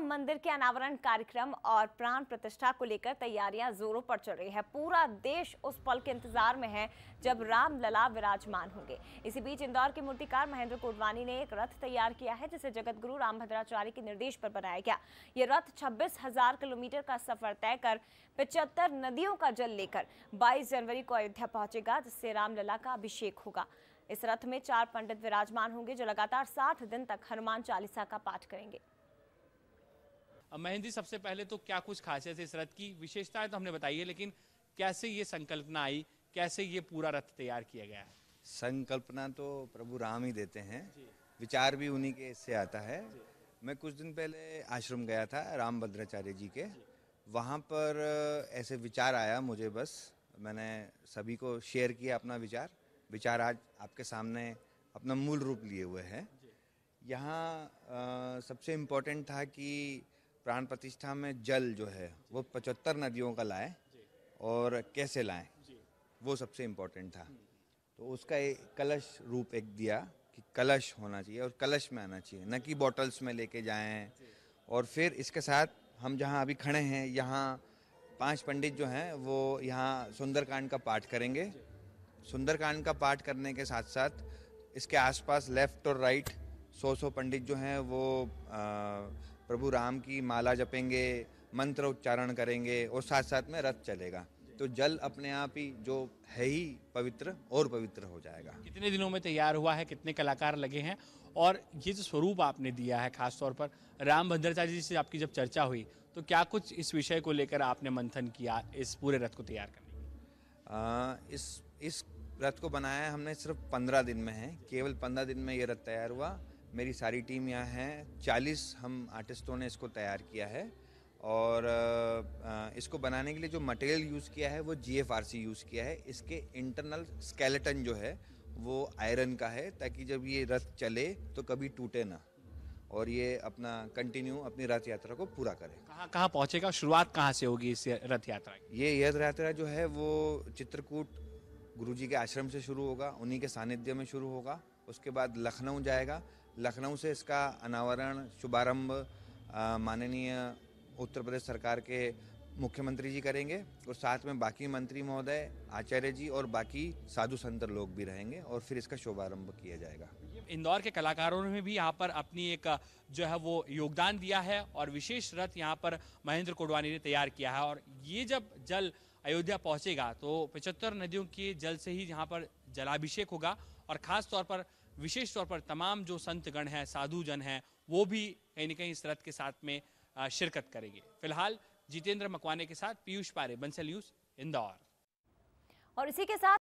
राम मंदिर के अनावरण कार्यक्रम और प्राण प्रतिष्ठा को लेकर तैयारियां जोरों पर चल रही है पूरा देश उस पल के इंतजार में है जब राम लला विराजमान होंगे इसी बीच इंदौर के मूर्तिकार महेंद्र कोडवानी ने एक रथ तैयार किया है जिसे जगतगुरु भद्राचार्य के निर्देश पर बनाया गया ये रथ छब्बीस किलोमीटर का सफर तय कर पिचहत्तर नदियों का जल लेकर बाईस जनवरी को अयोध्या पहुंचेगा जिससे रामलला का अभिषेक होगा इस रथ में चार पंडित विराजमान होंगे जो लगातार साठ दिन तक हनुमान चालीसा का पाठ करेंगे महन जी सबसे पहले तो क्या कुछ खासियत है इस रथ की विशेषताएं तो हमने बताई है लेकिन कैसे ये संकल्पना आई कैसे ये पूरा रथ तैयार किया गया है संकल्पना तो प्रभु राम ही देते हैं विचार भी उन्हीं के इससे आता है मैं कुछ दिन पहले आश्रम गया था राम भद्राचार्य जी के वहाँ पर ऐसे विचार आया मुझे बस मैंने सभी को शेयर किया अपना विचार विचार आज आपके सामने अपना मूल रूप लिए हुए हैं यहाँ सबसे इम्पोर्टेंट था कि प्राण प्रतिष्ठा में जल जो है वो पचहत्तर नदियों का लाए और कैसे लाए वो सबसे इम्पोर्टेंट था तो उसका एक कलश रूप एक दिया कि कलश होना चाहिए और कलश में आना चाहिए न कि बॉटल्स में लेके जाएं और फिर इसके साथ हम जहाँ अभी खड़े हैं यहाँ पांच पंडित जो हैं वो यहाँ सुंदरकांड का पाठ करेंगे सुंदरकांड का पाठ करने के साथ साथ इसके आसपास लेफ्ट और राइट सौ सौ पंडित जो हैं वो आ, प्रभु राम की माला जपेंगे मंत्र उच्चारण करेंगे और साथ साथ में रथ चलेगा तो जल अपने आप ही जो है ही पवित्र और पवित्र हो जाएगा कितने दिनों में तैयार हुआ है कितने कलाकार लगे हैं और ये जो स्वरूप आपने दिया है खासतौर पर राम भद्राचार्य जी से आपकी जब चर्चा हुई तो क्या कुछ इस विषय को लेकर आपने मंथन किया इस पूरे रथ को तैयार करने के इस इस रथ को बनाया हमने सिर्फ पंद्रह दिन में है केवल पंद्रह दिन में ये रथ तैयार हुआ मेरी सारी टीम यहाँ है चालीस हम आर्टिस्टों ने इसको तैयार किया है और इसको बनाने के लिए जो मटेरियल यूज़ किया है वो जी यूज़ किया है इसके इंटरनल स्केलेटन जो है वो आयरन का है ताकि जब ये रथ चले तो कभी टूटे ना और ये अपना कंटिन्यू अपनी रथ यात्रा को पूरा करे कहाँ कहाँ पहुँचेगा शुरुआत कहाँ से होगी इस रथ यात्रा की ये रथ यात्रा जो है वो चित्रकूट गुरुजी के आश्रम से शुरू होगा उन्हीं के सानिध्य में शुरू होगा उसके बाद लखनऊ जाएगा लखनऊ से इसका अनावरण शुभारंभ माननीय उत्तर प्रदेश सरकार के मुख्यमंत्री जी करेंगे और साथ में बाकी मंत्री महोदय आचार्य जी और बाकी साधु संत लोग भी रहेंगे और फिर इसका शुभारंभ किया जाएगा इंदौर के कलाकारों ने भी यहाँ पर अपनी एक जो है वो योगदान दिया है और विशेष रथ यहाँ पर महेंद्र कोडवानी ने तैयार किया है और ये जब जल अयोध्या पहुँचेगा तो पचहत्तर नदियों के जल से ही यहाँ पर जलाभिषेक होगा और खास तौर पर विशेष तौर पर तमाम जो संतगण हैं साधुजन हैं वो भी कहीं ना कहीं इस रथ के साथ में शिरकत करेंगे फिलहाल जितेंद्र मकवाने के साथ पीयूष पारे बंसल न्यूज इंदौर और इसी के साथ